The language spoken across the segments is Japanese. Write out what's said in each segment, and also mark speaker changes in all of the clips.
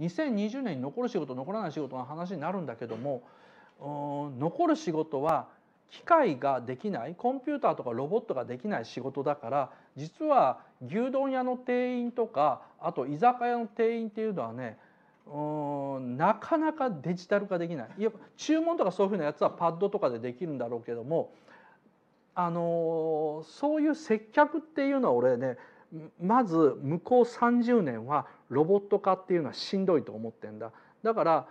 Speaker 1: 2020年に残る仕事残らない仕事の話になるんだけども残る仕事は機械ができないコンピューターとかロボットができない仕事だから実は牛丼屋の店員とかあと居酒屋の店員っていうのはねなかなかデジタル化できないいや注文とかそういうふうなやつはパッドとかでできるんだろうけどもあのそういう接客っていうのは俺ねまず向こう30年はロボット化っていうのはしんどいと思ってんだだから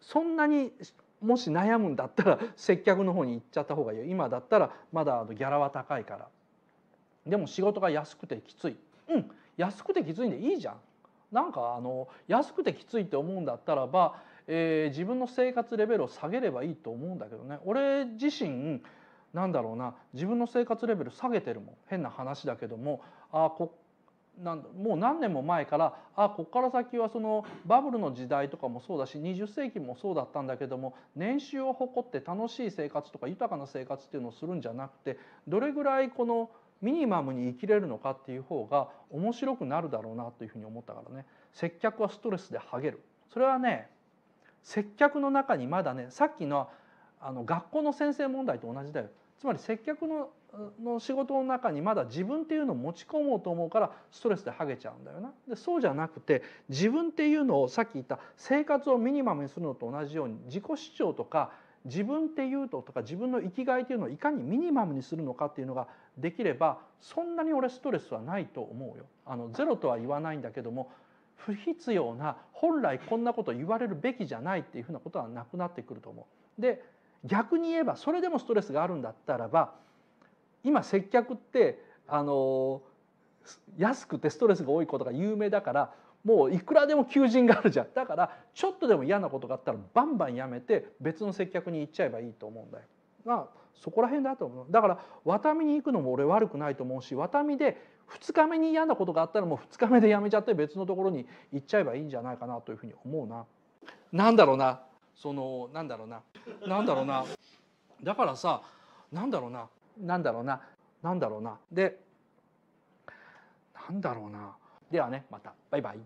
Speaker 1: そんなにもし悩むんだったら接客の方に行っちゃった方がいい今だったらまだギャラは高いからでも仕事が安くてきついうん安くてきついんでいいじゃんなんかあの安くてきついって思うんだったらば、えー、自分の生活レベルを下げればいいと思うんだけどね俺自身なんだろうな自分の生活レベル下げてるもん変な話だけどもああこなんもう何年も前からあここから先はそのバブルの時代とかもそうだし20世紀もそうだったんだけども年収を誇って楽しい生活とか豊かな生活っていうのをするんじゃなくてどれぐらいこのミニマムに生きれるのかっていう方が面白くなるだろうなというふうに思ったからね接客はストレスでハげるそれはね接客の中にまだねさっきのあの学校の先生問題と同じだよつまり接客のの仕事の中にまだ自分っていうのを持ち込もうと思うからストレスでハゲちゃうんだよなでそうじゃなくて自分っていうのをさっき言った生活をミニマムにするのと同じように自己主張とか自分っていうととか自分の生きがいっていうのをいかにミニマムにするのかっていうのができればそんなに俺ストレスはないと思うよ。あのゼロとは言わないんだけども不必要な本来こんなこと言われるべきじゃないっていうふうなことはなくなってくると思う。で逆に言えばそれでもストレスがあるんだったらば今接客ってあの安くてストレスが多いことが有名だからもういくらでも求人があるじゃんだからちょっとでも嫌なことがあったらバンバンやめて別の接客に行っちゃえばいいと思うんだよ。まあ、そこら辺だと思うだからワタミに行くのも俺悪くないと思うしワタミで2日目に嫌なことがあったらもう2日目でやめちゃって別のところに行っちゃえばいいんじゃないかなというふうに思うな。なんだろうなそのなんだろうななんだろうなだからさなんだろうななんだろうななんだろうなでなんだろうなではねまたバイバイ。